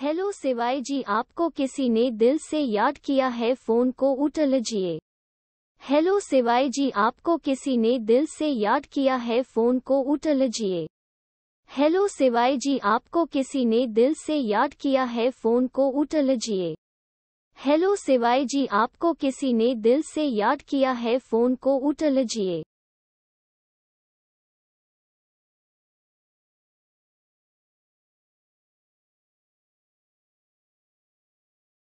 hello सिवाय जी आपको किसी ने दिल से याद किया है फोन को उठ लीजिए हेलो सिवाय जी आपको किसी ने दिल से याद किया है फोन को उठ लीजिए हेलो सिवाय जी आपको किसी ने दिल से याद किया है फोन को उठ लीजिए हेलो सिवाय जी आपको किसी ने दिल से याद किया है फोन को उठ लीजिए